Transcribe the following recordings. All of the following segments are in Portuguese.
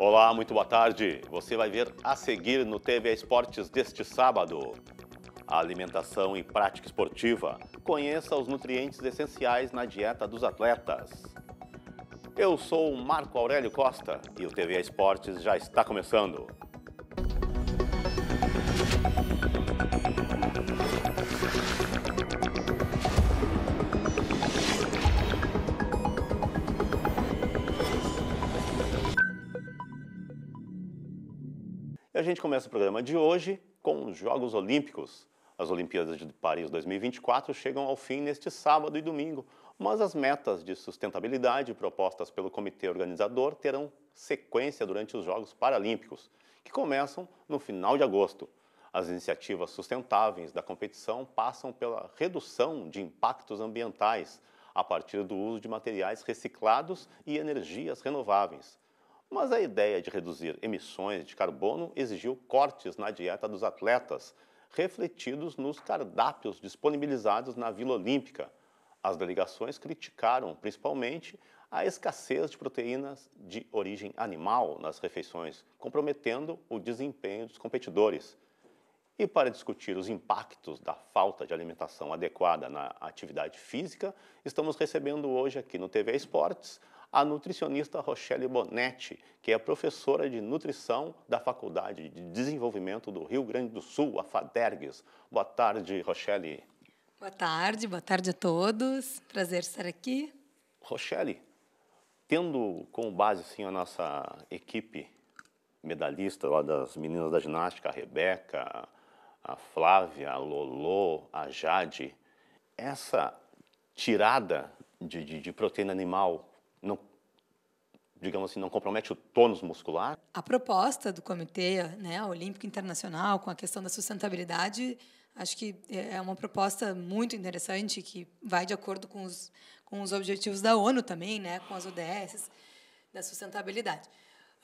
Olá, muito boa tarde. Você vai ver a seguir no TV Esportes deste sábado. A alimentação e prática esportiva. Conheça os nutrientes essenciais na dieta dos atletas. Eu sou o Marco Aurélio Costa e o TV Esportes já está começando. a gente começa o programa de hoje com os Jogos Olímpicos. As Olimpíadas de Paris 2024 chegam ao fim neste sábado e domingo, mas as metas de sustentabilidade propostas pelo comitê organizador terão sequência durante os Jogos Paralímpicos, que começam no final de agosto. As iniciativas sustentáveis da competição passam pela redução de impactos ambientais a partir do uso de materiais reciclados e energias renováveis, mas a ideia de reduzir emissões de carbono exigiu cortes na dieta dos atletas, refletidos nos cardápios disponibilizados na Vila Olímpica. As delegações criticaram principalmente a escassez de proteínas de origem animal nas refeições, comprometendo o desempenho dos competidores. E para discutir os impactos da falta de alimentação adequada na atividade física, estamos recebendo hoje aqui no TV Esportes a nutricionista Rochelle Bonetti, que é professora de nutrição da Faculdade de Desenvolvimento do Rio Grande do Sul, a FADERGS. Boa tarde, Rochelle. Boa tarde, boa tarde a todos. Prazer estar aqui. Rochelle, tendo como base assim, a nossa equipe medalhista lá das meninas da ginástica, a Rebeca, a Flávia, a Lolo, a Jade, essa tirada de, de, de proteína animal não, digamos assim, não compromete o tônus muscular? A proposta do Comitê né, Olímpico Internacional com a questão da sustentabilidade, acho que é, é uma proposta muito interessante que vai de acordo com os, com os objetivos da ONU também, né, com as ODS da sustentabilidade.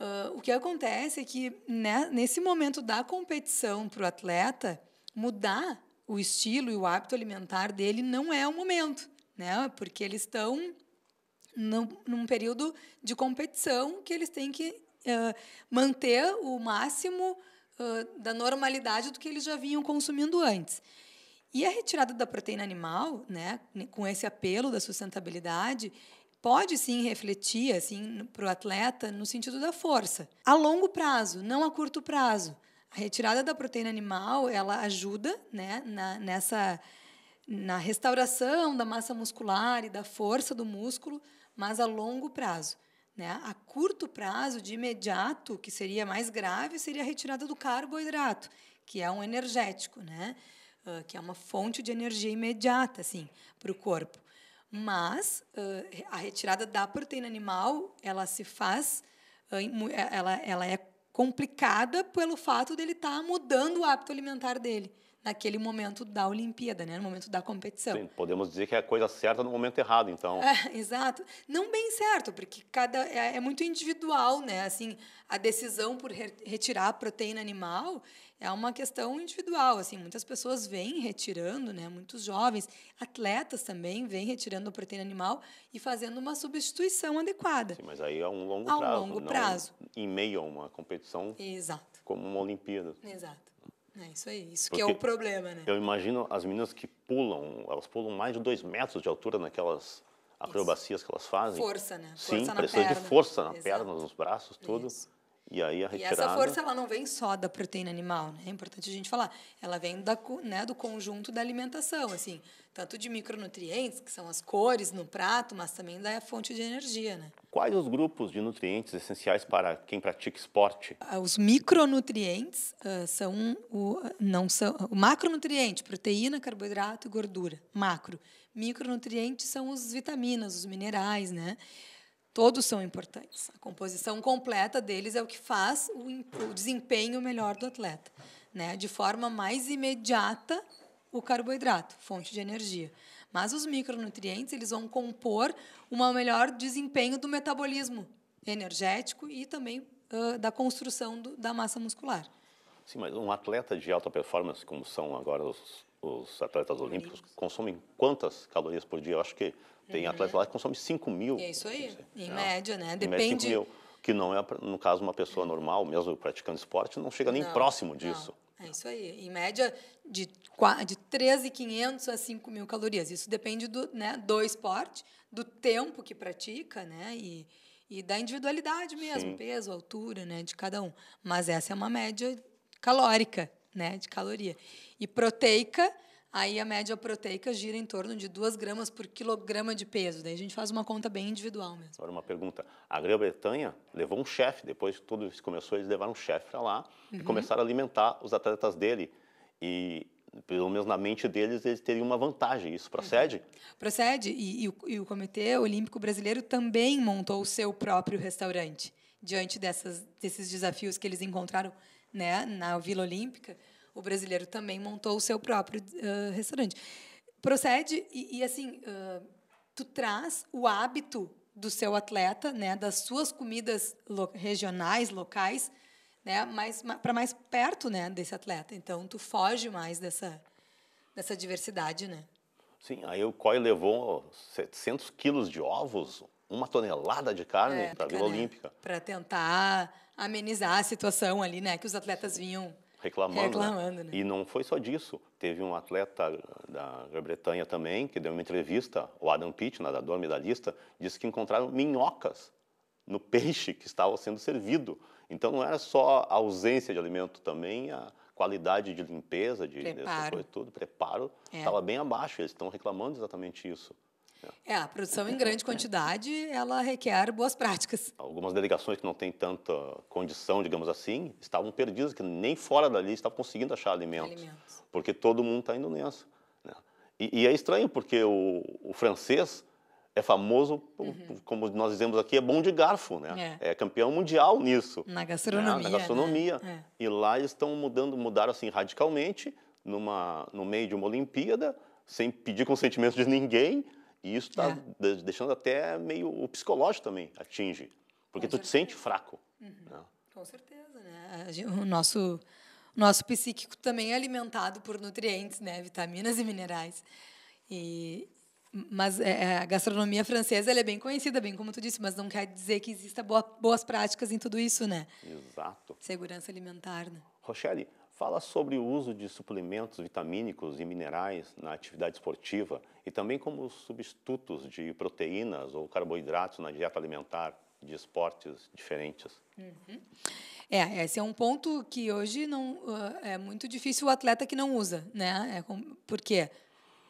Uh, o que acontece é que né, nesse momento da competição para o atleta mudar o estilo e o hábito alimentar dele não é o momento, né? Porque eles estão num, num período de competição que eles têm que uh, manter o máximo uh, da normalidade do que eles já vinham consumindo antes. E a retirada da proteína animal, né, com esse apelo da sustentabilidade, pode sim refletir assim para o atleta no sentido da força a longo prazo não a curto prazo a retirada da proteína animal ela ajuda né na, nessa na restauração da massa muscular e da força do músculo, mas a longo prazo. Né? A curto prazo, de imediato, que seria mais grave, seria a retirada do carboidrato, que é um energético, né? Uh, que é uma fonte de energia imediata assim, para o corpo. Mas uh, a retirada da proteína animal ela se faz, uh, ela, ela é complicada pelo fato dele estar tá mudando o hábito alimentar dele naquele momento da Olimpíada, né? no momento da competição. Sim, podemos dizer que é a coisa certa no momento errado, então. É, exato. Não bem certo, porque cada é, é muito individual, né? Assim, a decisão por re retirar a proteína animal é uma questão individual, assim, muitas pessoas vêm retirando, né? Muitos jovens, atletas também vêm retirando a proteína animal e fazendo uma substituição adequada. Sim, mas aí é um longo a prazo. longo prazo. Em meio a uma competição. Exato. Como uma Olimpíada. Exato. É isso aí, isso Porque que é o problema, né? Eu imagino as meninas que pulam, elas pulam mais de dois metros de altura naquelas acrobacias isso. que elas fazem. Força, né? Sim, força precisa de força na Exato. perna, nos braços, tudo. Isso. E aí a retirada... E essa força ela não vem só da proteína animal, né? É importante a gente falar. Ela vem da, né, do conjunto da alimentação, assim, tanto de micronutrientes, que são as cores no prato, mas também da fonte de energia, né? Quais os grupos de nutrientes essenciais para quem pratica esporte? Ah, os micronutrientes uh, são o não são o macronutriente, proteína, carboidrato e gordura. Macro. Micronutrientes são as vitaminas, os minerais, né? Todos são importantes. A composição completa deles é o que faz o, o desempenho melhor do atleta. Né? De forma mais imediata, o carboidrato, fonte de energia. Mas os micronutrientes eles vão compor um melhor desempenho do metabolismo energético e também uh, da construção do, da massa muscular. Sim, mas um atleta de alta performance, como são agora os, os atletas olímpicos, olímpicos, consomem quantas calorias por dia? Eu acho que tem uhum. atletas lá que consomem 5 mil. é isso aí, em média, né? Depende. Em média, 5 mil, que não é, no caso, uma pessoa normal, mesmo praticando esporte, não chega nem não, próximo disso. Não. É isso aí. Em média, de, de 13.500 a 5 mil calorias. Isso depende do, né, do esporte, do tempo que pratica, né? E, e da individualidade mesmo, Sim. peso, altura, né, de cada um. Mas essa é uma média calórica, né, de caloria. E proteica, Aí a média proteica gira em torno de 2 gramas por quilograma de peso. Daí a gente faz uma conta bem individual mesmo. Agora uma pergunta. A Grã-Bretanha levou um chefe, depois que tudo isso começou, eles levaram um chefe para lá uhum. e começaram a alimentar os atletas dele. E pelo menos na mente deles, eles teriam uma vantagem. Isso procede? Procede. E, e, o, e o Comitê Olímpico Brasileiro também montou o seu próprio restaurante diante dessas, desses desafios que eles encontraram né, na Vila Olímpica o brasileiro também montou o seu próprio uh, restaurante. Procede e, e assim, uh, tu traz o hábito do seu atleta, né, das suas comidas lo regionais, locais, né, mais para mais perto, né, desse atleta. Então tu foge mais dessa dessa diversidade, né? Sim, aí o COI levou 700 quilos de ovos, uma tonelada de carne é, para a Vila né, Olímpica. Para tentar amenizar a situação ali, né, que os atletas vinham reclamando. Né? reclamando né? E não foi só disso. Teve um atleta da Grã-Bretanha também, que deu uma entrevista, o Adam Pitt, nadador medalhista, disse que encontraram minhocas no peixe que estava sendo servido. Então não era só a ausência de alimento, também a qualidade de limpeza, de preparo. dessas coisas tudo, preparo, é. estava é. bem abaixo. Eles estão reclamando exatamente isso. É, a produção em grande quantidade, ela requer boas práticas. Algumas delegações que não têm tanta condição, digamos assim, estavam perdidas, que nem fora dali estavam conseguindo achar alimentos, alimentos. porque todo mundo está indo nessa. Né? E, e, é estranho, porque o, o francês é famoso, uhum. como nós dizemos aqui, é bom de garfo, né? É, é campeão mundial nisso. Na gastronomia. Né? Na gastronomia. Né? É. E lá eles estão mudando, mudaram assim radicalmente, numa, no meio de uma Olimpíada, sem pedir consentimento de ninguém, e isso está é. deixando até meio o psicológico também atinge, porque Com tu certeza. te sente fraco. Uhum. Né? Com certeza, né? O nosso nosso psíquico também é alimentado por nutrientes, né, vitaminas e minerais. E mas é, é a gastronomia francesa é bem conhecida, bem como tu disse, mas não quer dizer que exista boa, boas práticas em tudo isso, né? Exato. Segurança alimentar, né? Rochelle, fala sobre o uso de suplementos vitamínicos e minerais na atividade esportiva e também como substitutos de proteínas ou carboidratos na dieta alimentar de esportes diferentes. Uhum. É, esse é um ponto que hoje não ah, é muito difícil o atleta que não usa, né? É, por quê?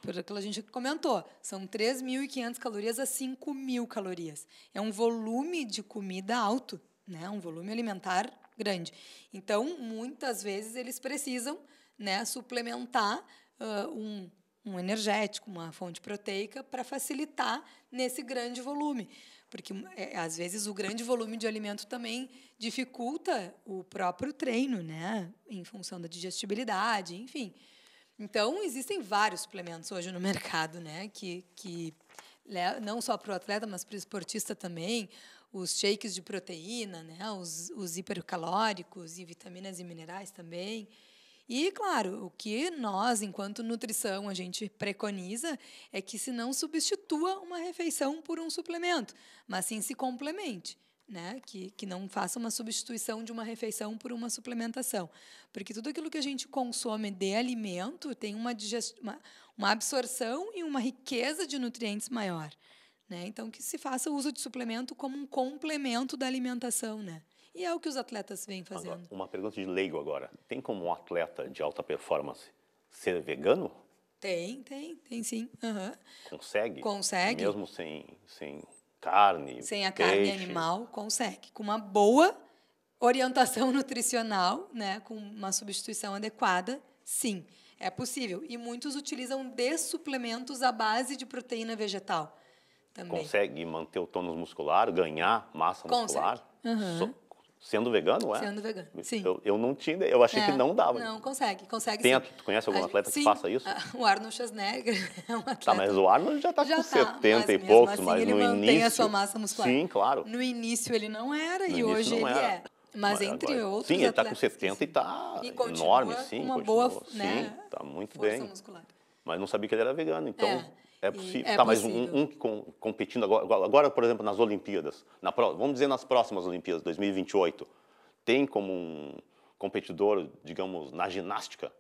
Pelo que a gente comentou, são 3.500 calorias a 5.000 calorias. É um volume de comida alto, né? Um volume alimentar grande. Então, muitas vezes eles precisam né, suplementar uh, um, um energético, uma fonte proteica, para facilitar nesse grande volume. Porque, é, às vezes, o grande volume de alimento também dificulta o próprio treino, né? Em função da digestibilidade, enfim. Então, existem vários suplementos hoje no mercado, né? Que, que né, não só para o atleta, mas para o esportista também os shakes de proteína, né? os, os hipercalóricos e vitaminas e minerais também. E, claro, o que nós, enquanto nutrição, a gente preconiza é que se não substitua uma refeição por um suplemento, mas sim se complemente. Né? Que, que não faça uma substituição de uma refeição por uma suplementação. Porque tudo aquilo que a gente consome de alimento tem uma, digest... uma, uma absorção e uma riqueza de nutrientes maior. Né? Então, que se faça o uso de suplemento como um complemento da alimentação, né? E é o que os atletas vêm fazendo. Agora, uma pergunta de leigo agora. Tem como um atleta de alta performance ser vegano? Tem, tem, tem sim. Uhum. Consegue? Consegue. Mesmo sem, sem carne, Sem a peixe. carne animal, consegue. Com uma boa orientação nutricional, né? com uma substituição adequada, sim. É possível. E muitos utilizam de suplementos à base de proteína vegetal também. Consegue manter o tônus muscular, ganhar massa muscular? Uhum. So, sendo vegano, é? Sendo vegano, sim. Eu, eu não tinha, eu achei é, que não dava. Não, consegue, consegue Tem, sim. Tu conhece algum atleta que faça isso? O Arnold Schwarzenegger é um atleta. Tá, mas o Arnold já está com tá, 70 e poucos, assim, mas ele no mantém início... a sua massa muscular. Sim, claro. No início ele não era no e hoje ele era. é. Mas, mas entre outros Sim, ele está com 70 e tá enorme, sim. uma continua, boa, né? Sim, está muito bem. Muscular. Mas não sabia que ele era vegano, então... É. É possível. É tá, um, um competindo agora, agora, por exemplo, nas Olimpíadas, na, vamos dizer nas próximas Olimpíadas, 2028, tem como um competidor, digamos, na ginástica,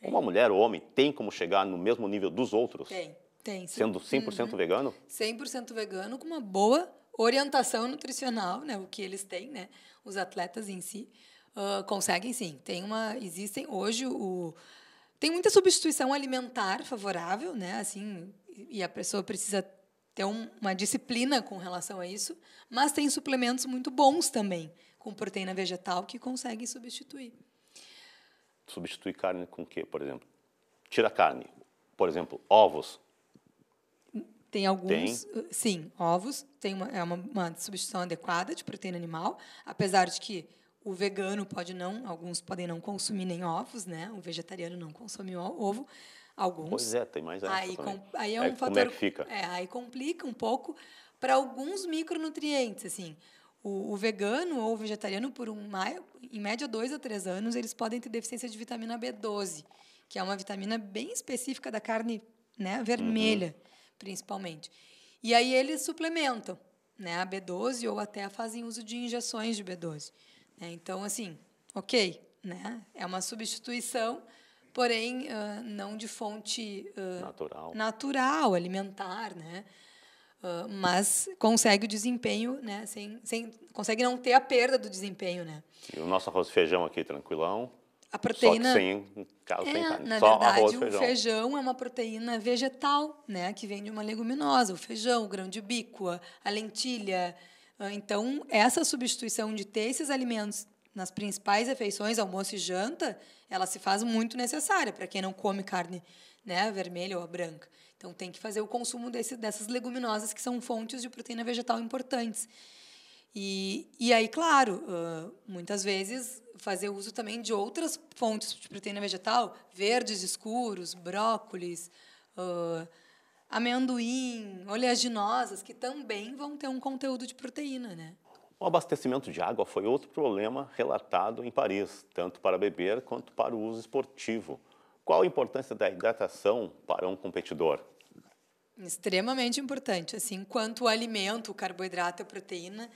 tem. uma mulher ou homem, tem como chegar no mesmo nível dos outros? Tem, tem. Sendo 100% uhum. vegano? 100% vegano, com uma boa orientação nutricional, né, o que eles têm, né, os atletas em si, uh, conseguem sim. Tem uma, existem hoje o tem muita substituição alimentar favorável, né? Assim, e a pessoa precisa ter um, uma disciplina com relação a isso, mas tem suplementos muito bons também, com proteína vegetal, que conseguem substituir. substituir carne com o quê, por exemplo? Tira carne. Por exemplo, ovos. Tem alguns, tem. sim, ovos, tem uma, é uma, uma substituição adequada de proteína animal, apesar de que o vegano pode não, alguns podem não consumir nem ovos, né? O vegetariano não consome ovo, alguns. Pois é, tem mais aí, com, aí é, é um aí, fator, como é que fica? É, aí complica um pouco para alguns micronutrientes, assim. O, o, vegano ou o vegetariano, por um, em média dois a três anos, eles podem ter deficiência de vitamina B12, que é uma vitamina bem específica da carne né, vermelha, uhum. principalmente. E aí eles suplementam né, a B12 ou até fazem uso de injeções de B12. Né? Então, assim, ok, né? é uma substituição, porém uh, não de fonte uh, natural. natural, alimentar, né? Uh, mas consegue o desempenho, né? Sem, sem, consegue não ter a perda do desempenho, né? E o nosso arroz e feijão aqui, tranquilão. A proteína. Só sem, caso é, sem carne. Na Só verdade, arroz, o feijão. feijão é uma proteína vegetal, né? Que vem de uma leguminosa, o feijão, o grão de bico, a lentilha. Ah, então, essa substituição de ter esses alimentos nas principais refeições, almoço e janta, ela se faz muito necessária para quem não come carne né, vermelha ou branca. Então, tem que fazer o consumo desse, dessas leguminosas que são fontes de proteína vegetal importantes. E, e aí, claro, ah, muitas vezes fazer uso também de outras fontes de proteína vegetal, verdes escuros, brócolis, uh, amendoim, oleaginosas, que também vão ter um conteúdo de proteína, né? O abastecimento de água foi outro problema relatado em Paris, tanto para beber quanto para o uso esportivo. Qual a importância da hidratação para um competidor? Extremamente importante. Assim, quanto o alimento, o carboidrato e a proteína,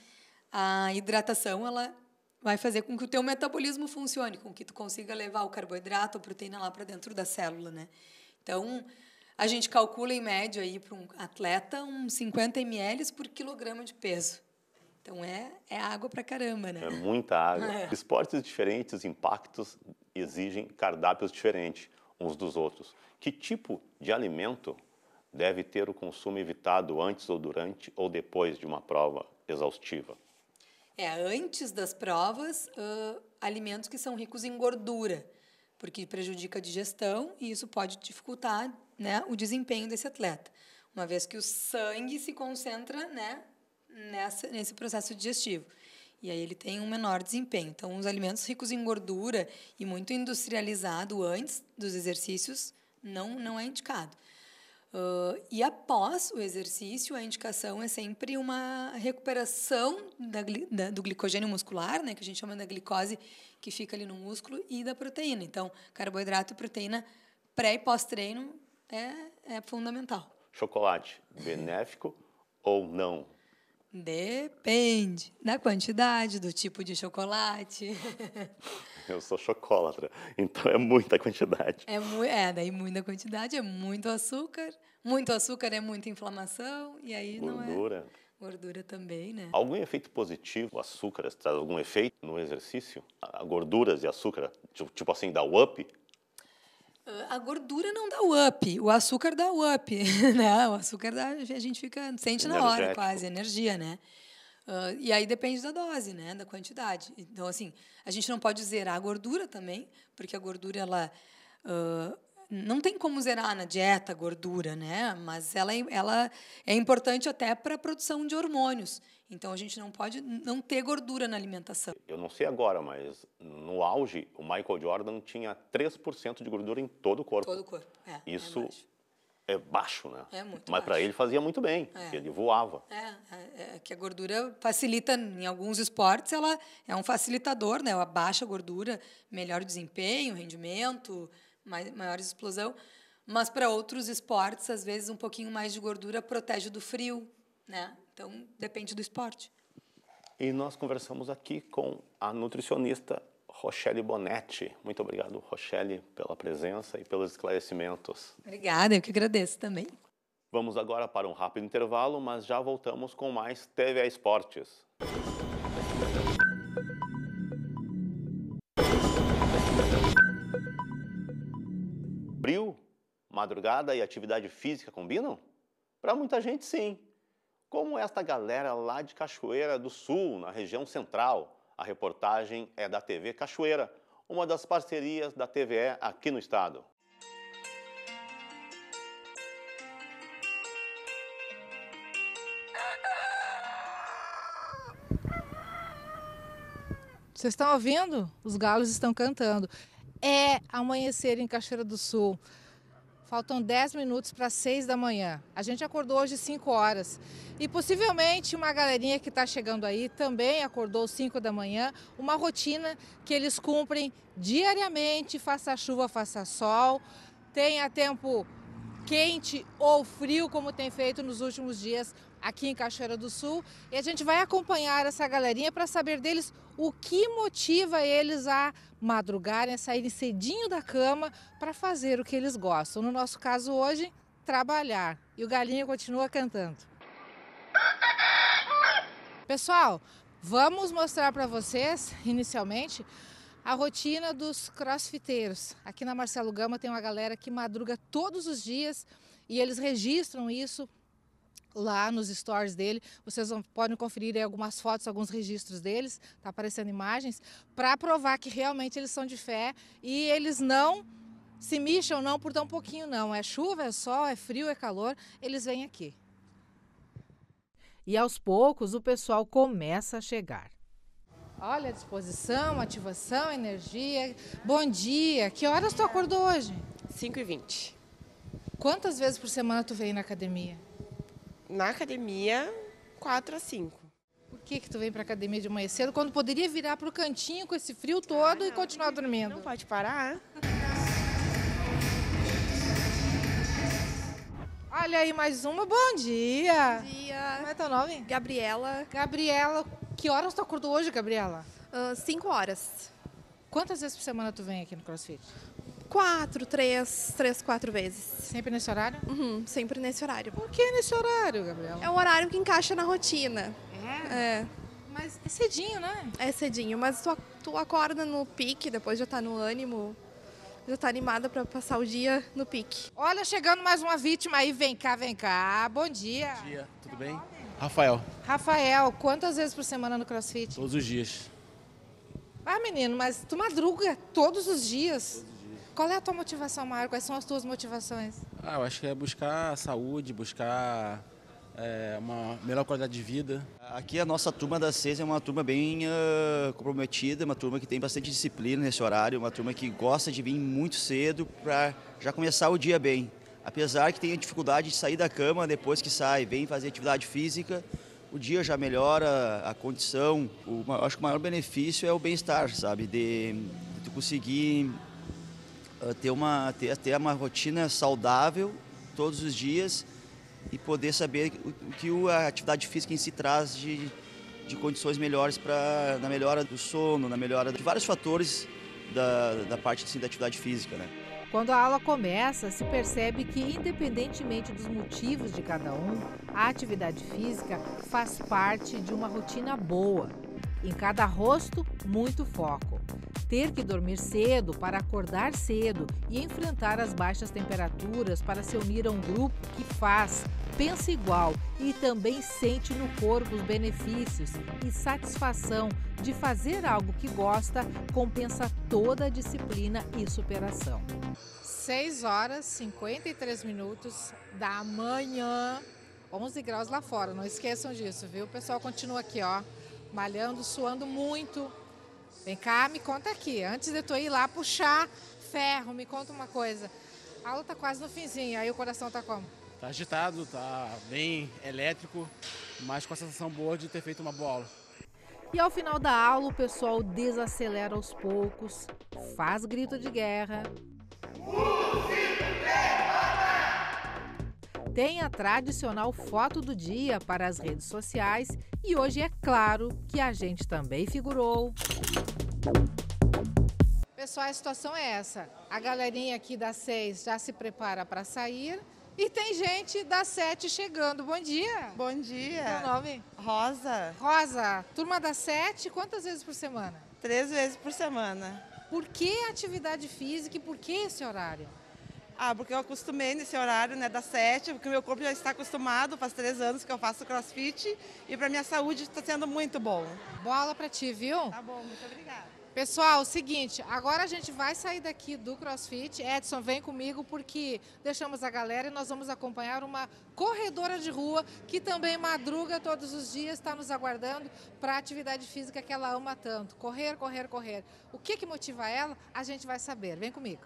a hidratação ela vai fazer com que o teu metabolismo funcione, com que tu consiga levar o carboidrato, a proteína lá para dentro da célula, né? Então, a gente calcula em média aí para um atleta uns 50 ml por quilograma de peso. Então é, é água para caramba, né? É muita água. É. Esportes diferentes, impactos exigem cardápios diferentes uns dos outros. Que tipo de alimento deve ter o consumo evitado antes ou durante ou depois de uma prova exaustiva? É, antes das provas, uh, alimentos que são ricos em gordura porque prejudica a digestão e isso pode dificultar né, o desempenho desse atleta, uma vez que o sangue se concentra né, nessa, nesse processo digestivo. E aí ele tem um menor desempenho. Então, os alimentos ricos em gordura e muito industrializado antes dos exercícios não, não é indicado. Uh, e após o exercício, a indicação é sempre uma recuperação da, da, do glicogênio muscular, né, que a gente chama da glicose, que fica ali no músculo, e da proteína. Então, carboidrato e proteína pré e pós-treino é, é fundamental. Chocolate, benéfico ou não? Depende da quantidade, do tipo de chocolate. Eu sou chocólatra, então é muita quantidade. É, é, daí muita quantidade, é muito açúcar. Muito açúcar é muita inflamação, e aí Gordura. não é... Gordura. Gordura também, né? Algum efeito positivo? O açúcar traz algum efeito no exercício? A gorduras e açúcar, tipo, tipo assim, dá o up? Ah, a gordura não dá o up, o açúcar dá o up, né? O açúcar dá, a gente fica sente Energético. na hora quase, energia, né? Uh, e aí depende da dose, né, da quantidade. Então, assim, a gente não pode zerar a gordura também, porque a gordura, ela... Uh, não tem como zerar na dieta a gordura, né? Mas ela, é, ela é importante até para a produção de hormônios. Então a gente não pode não ter gordura na alimentação. Eu não sei agora, mas no auge o Michael Jordan tinha 3% de gordura em todo o corpo. Todo o corpo, é. é Isso é é baixo, né? É muito Mas para ele fazia muito bem, é. ele voava. É, é, é, que a gordura facilita em alguns esportes, ela é um facilitador, né? Ela baixa a gordura, melhor desempenho, rendimento, mais, maior explosão. Mas para outros esportes, às vezes um pouquinho mais de gordura protege do frio, né? Então depende do esporte. E nós conversamos aqui com a nutricionista Rochelle Bonetti. Muito obrigado, Rochelle, pela presença e pelos esclarecimentos. Obrigada, eu que agradeço também. Vamos agora para um rápido intervalo, mas já voltamos com mais TV Esportes. Frio, madrugada e atividade física combinam? Para muita gente, sim. Como esta galera lá de Cachoeira do Sul, na região central a reportagem é da TV Cachoeira, uma das parcerias da TVE aqui no estado. Vocês estão ouvindo? Os galos estão cantando. É amanhecer em Cachoeira do Sul. Faltam 10 minutos para 6 da manhã. A gente acordou hoje 5 horas. E possivelmente uma galerinha que está chegando aí também acordou 5 da manhã. Uma rotina que eles cumprem diariamente, faça chuva, faça sol. Tenha tempo quente ou frio, como tem feito nos últimos dias aqui em Cachoeira do Sul. E a gente vai acompanhar essa galerinha para saber deles o que motiva eles a madrugarem, a saírem cedinho da cama para fazer o que eles gostam. No nosso caso hoje, trabalhar. E o galinho continua cantando. Pessoal, vamos mostrar para vocês, inicialmente, a rotina dos crossfiteiros. Aqui na Marcelo Gama tem uma galera que madruga todos os dias e eles registram isso lá nos stories dele. Vocês podem conferir algumas fotos, alguns registros deles, tá aparecendo imagens, para provar que realmente eles são de fé e eles não se mexam não por tão pouquinho não. É chuva, é sol, é frio, é calor, eles vêm aqui. E aos poucos o pessoal começa a chegar. Olha, disposição, ativação, energia. Bom dia. Que horas tu acordou hoje? 5 e 20 Quantas vezes por semana tu vem na academia? Na academia, 4 a 5. Por que que tu vem pra academia de manhã cedo, quando poderia virar pro cantinho com esse frio todo ah, e continuar dormindo? Não pode parar. Olha aí mais uma. Bom dia. Bom dia. Como é teu nome? Gabriela. Gabriela, que horas tu acordou hoje, Gabriela? Uh, cinco horas. Quantas vezes por semana tu vem aqui no CrossFit? Quatro, três, três, quatro vezes. Sempre nesse horário? Uhum, sempre nesse horário. Por que nesse horário, Gabriela? É um horário que encaixa na rotina. É? É. Mas é cedinho, né? É cedinho, mas tu, tu acorda no pique, depois já tá no ânimo, já tá animada para passar o dia no pique. Olha, chegando mais uma vítima aí, vem cá, vem cá. Bom dia. Bom dia, tudo bem? Rafael. Rafael, quantas vezes por semana no crossfit? Todos os dias. Ah, menino, mas tu madruga todos os dias. Todos os dias. Qual é a tua motivação maior? Quais são as tuas motivações? Ah, eu acho que é buscar saúde, buscar é, uma melhor qualidade de vida. Aqui a nossa turma das seis é uma turma bem uh, comprometida, uma turma que tem bastante disciplina nesse horário, uma turma que gosta de vir muito cedo para já começar o dia bem apesar que tenha dificuldade de sair da cama depois que sai, vem fazer atividade física, o dia já melhora, a condição. O, acho que o maior benefício é o bem-estar, sabe? De, de conseguir ah, ter, uma, ter, ter uma rotina saudável todos os dias e poder saber o, que a atividade física em si traz de, de condições melhores para na melhora do sono, na melhora de vários fatores da, da parte assim, da atividade física, né? Quando a aula começa, se percebe que, independentemente dos motivos de cada um, a atividade física faz parte de uma rotina boa. Em cada rosto, muito foco ter que dormir cedo para acordar cedo e enfrentar as baixas temperaturas para se unir a um grupo que faz, pensa igual e também sente no corpo os benefícios e satisfação de fazer algo que gosta, compensa toda a disciplina e superação. 6 horas 53 minutos da manhã, 11 graus lá fora, não esqueçam disso, viu? O pessoal continua aqui, ó, malhando, suando muito, Vem cá, me conta aqui. Antes de tu ir lá puxar ferro, me conta uma coisa. A aula tá quase no finzinho, aí o coração tá como? Tá agitado, tá bem elétrico, mas com a sensação boa de ter feito uma boa aula. E ao final da aula, o pessoal desacelera aos poucos, faz grito de guerra. Tem a tradicional foto do dia para as redes sociais e hoje é claro que a gente também figurou. Pessoal, a situação é essa. A galerinha aqui das seis já se prepara para sair. E tem gente das sete chegando. Bom dia. Bom dia. o nome? Rosa. Rosa, turma das sete, quantas vezes por semana? Três vezes por semana. Por que atividade física e por que esse horário? Ah, porque eu acostumei nesse horário, né, das sete, porque meu corpo já está acostumado, faz três anos que eu faço crossfit e para minha saúde está sendo muito bom. Bola para ti, viu? Tá bom, muito obrigada. Pessoal, seguinte, agora a gente vai sair daqui do CrossFit. Edson, vem comigo porque deixamos a galera e nós vamos acompanhar uma corredora de rua que também madruga todos os dias, está nos aguardando para a atividade física que ela ama tanto. Correr, correr, correr. O que, que motiva ela, a gente vai saber. Vem comigo.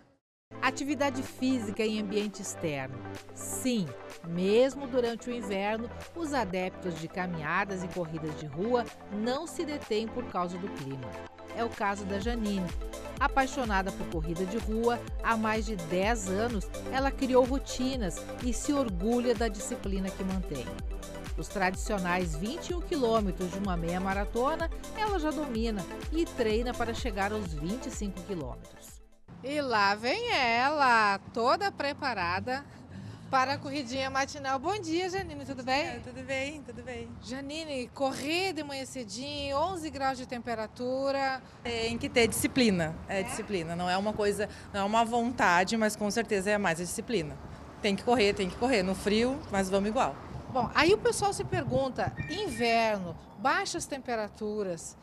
Atividade física em ambiente externo. Sim, mesmo durante o inverno, os adeptos de caminhadas e corridas de rua não se detêm por causa do clima é o caso da Janine. Apaixonada por corrida de rua, há mais de 10 anos ela criou rotinas e se orgulha da disciplina que mantém. Os tradicionais 21 quilômetros de uma meia maratona ela já domina e treina para chegar aos 25 quilômetros. E lá vem ela, toda preparada, para a corridinha matinal. Bom dia, Janine, tudo bem? É, tudo bem, tudo bem. Janine, correr de manhã cedinho, 11 graus de temperatura. É, tem que ter disciplina, é, é disciplina. Não é uma coisa, não é uma vontade, mas com certeza é mais a disciplina. Tem que correr, tem que correr, no frio, mas vamos igual. Bom, aí o pessoal se pergunta, inverno, baixas temperaturas,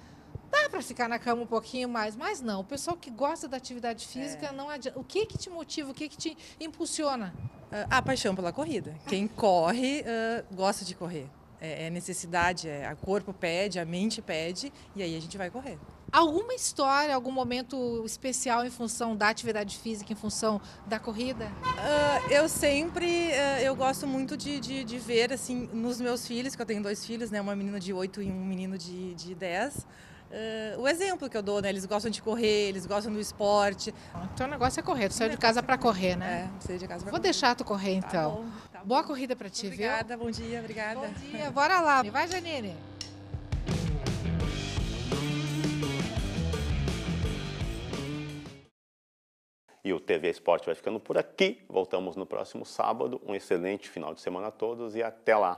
dá para ficar na cama um pouquinho mais, mas não. O pessoal que gosta da atividade física é. não adianta. O que que te motiva? O que que te impulsiona? Ah, a paixão pela corrida. Quem corre uh, gosta de correr. É, é necessidade, é, o corpo pede, a mente pede, e aí a gente vai correr. Alguma história, algum momento especial em função da atividade física, em função da corrida? Uh, eu sempre, uh, eu gosto muito de, de, de, ver, assim, nos meus filhos, que eu tenho dois filhos, né? Uma menina de 8 e um menino de, de 10. Uh, o exemplo que eu dou, né? Eles gostam de correr, eles gostam do esporte. Então o negócio é correr, tu saiu de casa para correr, né? É, de casa pra Vou correr. deixar tu correr tá então. Tá bom, tá bom. Boa corrida para ti, obrigada, viu? Obrigada, bom dia, obrigada. Bom dia, bora lá. Vai, Janine. E o TV Esporte vai ficando por aqui. Voltamos no próximo sábado. Um excelente final de semana a todos e até lá.